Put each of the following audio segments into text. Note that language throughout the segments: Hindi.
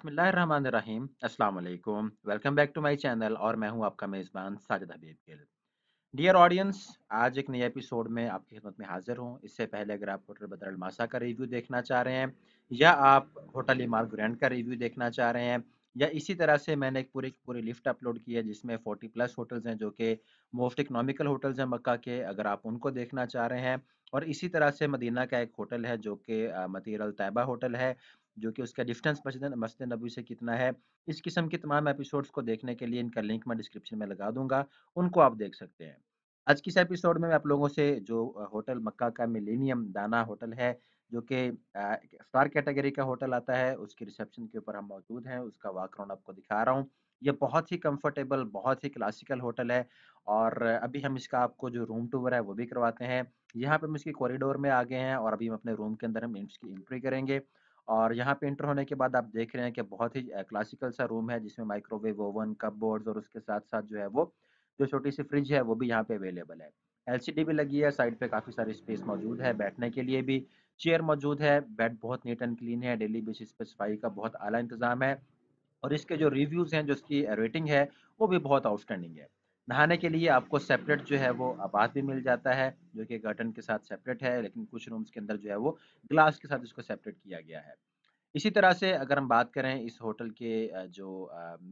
बिस्मिल्लाहिर्रहमानिर्रहीम अस्सलाम वालेकुम welcome back to my channel और मैं हूं आपका मेज़बान साजिद हबीब गिल डियर ऑडियंस आज एक नए एपिसोड में आपकी खिदमत में हाजिर हूं इससे पहले अगर आप होटल बदर अलमासा का रिव्यू देखना चाह रहे हैं या आप होटल इमार ग्रैंड का रिव्यू देखना चाह रहे हैं या इसी तरह से मैंने एक पूरी पूरी लिस्ट अपलोड की है जिसमें फोर्टी प्लस होटल्स हैं जो कि मोस्ट इकनॉमिकल होटल्स हैं मक्का के अगर आप उनको देखना चाह रहे हैं और इसी तरह से मदीना का एक होटल है जो कि अल तैबा होटल है जो कि उसका डिस्टेंस मस्जिद मस्जिद नबी से कितना है इस किस्म के तमाम एपिसोड्स को देखने के लिए इनका लिंक मैं डिस्क्रिप्शन में लगा दूंगा उनको आप देख सकते हैं आज के इस एपिसोड में मैं आप लोगों से जो होटल मक्का का मिलेनियम दाना होटल है जो कि स्टार कैटेगरी का होटल आता है उसके रिसेप्शन के ऊपर हम मौजूद हैं उसका वाकराउंड आपको दिखा रहा हूँ ये बहुत ही कंफर्टेबल बहुत ही क्लासिकल होटल है और अभी हम इसका आपको जो रूम टूर है वो भी करवाते हैं यहाँ पे हम इसके कॉरिडोर में आ गए हैं और अभी हम अपने रूम के अंदर हम इसकी एंट्री करेंगे और यहाँ पे इंटर होने के बाद आप देख रहे हैं कि बहुत ही क्लासिकल सा रूम है जिसमें माइक्रोवेव ओवन कप बोर्ड और उसके साथ साथ जो है वो जो छोटी सी फ्रिज है वो भी यहाँ पे अवेलेबल है एलसीडी भी लगी है साइड पे काफ़ी सारी स्पेस मौजूद है बैठने के लिए भी चेयर मौजूद है बेड बहुत नीट एंड क्लीन है डेली बेसिस पे सफाई का बहुत आला इंतजाम है और इसके जो रिव्यूज़ हैं जो इसकी रेटिंग है वो भी बहुत आउटस्टैंडिंग है नहाने के लिए आपको सेपरेट जो है वो आबाद भी मिल जाता है जो कि गार्डन के साथ सेपरेट है लेकिन कुछ रूम्स के अंदर जो है वो ग्लास के साथ इसको सेपरेट किया गया है इसी तरह से अगर हम बात करें इस होटल के जो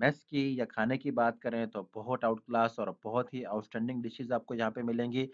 मेस की या खाने की बात करें तो बहुत आउट क्लास और बहुत ही आउटस्टैंडिंग डिशेज आपको यहाँ पे मिलेंगी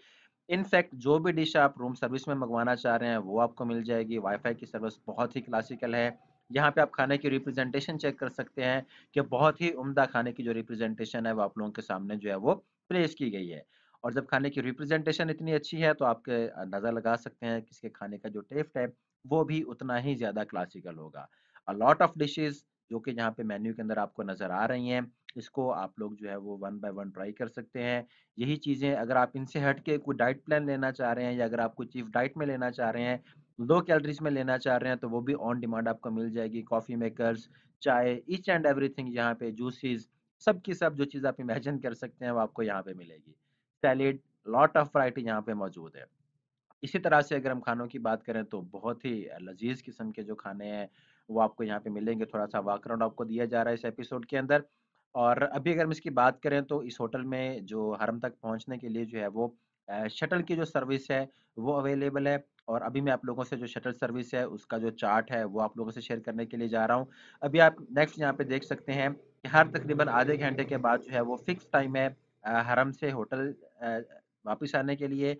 इनफैक्ट जो भी डिश आप रूम सर्विस में मंगवाना चाह रहे हैं वो आपको मिल जाएगी वाईफाई की सर्विस बहुत ही क्लासिकल है यहाँ पे आप खाने की रिप्रेजेंटेशन चेक कर सकते हैं कि बहुत ही उम्दा खाने की जो रिप्रेजेंटेशन है वो आप लोगों के सामने जो है वो प्लेस की गई है और जब खाने की रिप्रेजेंटेशन इतनी अच्छी है तो आपके अंदाज़ा लगा सकते हैं किसके खाने का जो टेस्ट है वो भी उतना ही ज़्यादा क्लासिकल होगा अ लॉट ऑफ डिशेज़ जो कि यहाँ पे मेन्यू के अंदर आपको नज़र आ रही हैं इसको आप लोग जो है वो वन बाय वन ट्राई कर सकते हैं यही चीज़ें अगर आप इनसे हट के कोई डाइट प्लान लेना चाह रहे हैं या अगर आप कोई चीफ डाइट में लेना चाह रहे हैं लो कैलोरीज में लेना चाह रहे हैं तो वो भी ऑन डिमांड आपको मिल जाएगी कॉफ़ी मेकर्स चाय ईच एंड एवरीथिंग यहाँ पे जूसेस सब की सब जो चीज़ आप इमेजिन कर सकते हैं वो आपको यहाँ पे मिलेगी सैलेड लॉट ऑफ वराइटी यहाँ पे मौजूद है इसी तरह से अगर हम खानों की बात करें तो बहुत ही लजीज किस्म के जो खाने हैं वो आपको यहाँ पे मिलेंगे थोड़ा सा वाकराउंड आपको दिया जा रहा है इस एपिसोड के अंदर और अभी अगर हम इसकी बात करें तो इस होटल में जो हरम तक पहुँचने के लिए जो है वो शटल की जो सर्विस है वो अवेलेबल है और अभी मैं आप लोगों से जो शटल सर्विस है उसका जो चार्ट है वो आप लोगों से शेयर करने के लिए जा रहा हूँ अभी आप नेक्स्ट यहाँ पे देख सकते हैं कि हर तकरीबन आधे घंटे के बाद जो है वो फिक्स टाइम है हरम से होटल वापस आने के लिए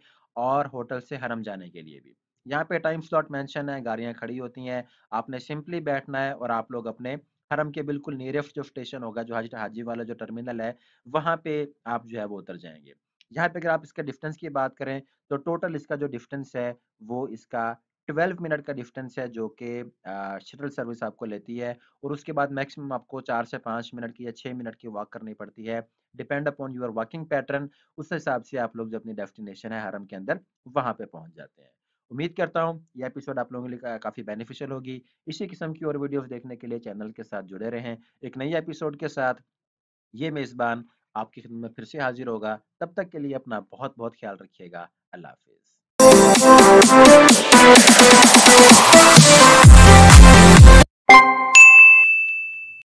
और होटल से हरम जाने के लिए भी यहाँ पे टाइम स्लॉट मैंशन है गाड़ियाँ खड़ी होती हैं आपने सिंपली बैठना है और आप लोग अपने हरम के बिल्कुल नियरेस्ट जो स्टेशन होगा जो हाजी हाजी वाला जो टर्मिनल है वहाँ पे आप जो है वो उतर जाएंगे यहाँ पे अगर आप इसका डिस्टेंस की बात करें तो टोटल इसका जो डिस्टेंस है वो इसका 12 मिनट का डिस्टेंस है जो कि शटल सर्विस आपको लेती है और उसके बाद मैक्सिमम आपको चार से पाँच मिनट की या छः मिनट की वॉक करनी पड़ती है depend upon your walking pattern उस हिसाब से आप लोग जो अपनी डेस्टिनेशन है हरम के अंदर वहाँ पे पहुँच जाते हैं उम्मीद करता हूँ ये एपिसोड आप लोगों के लिए काफ़ी बेनिफिशियल होगी इसी किस्म की और वीडियोस देखने के लिए चैनल के साथ जुड़े रहें एक नई एपिसोड के साथ ये मेज़बान आपकी खिदमत में फिर से हाजिर होगा तब तक के लिए अपना बहुत बहुत ख्याल रखिएगा अल्लाह हाफिज़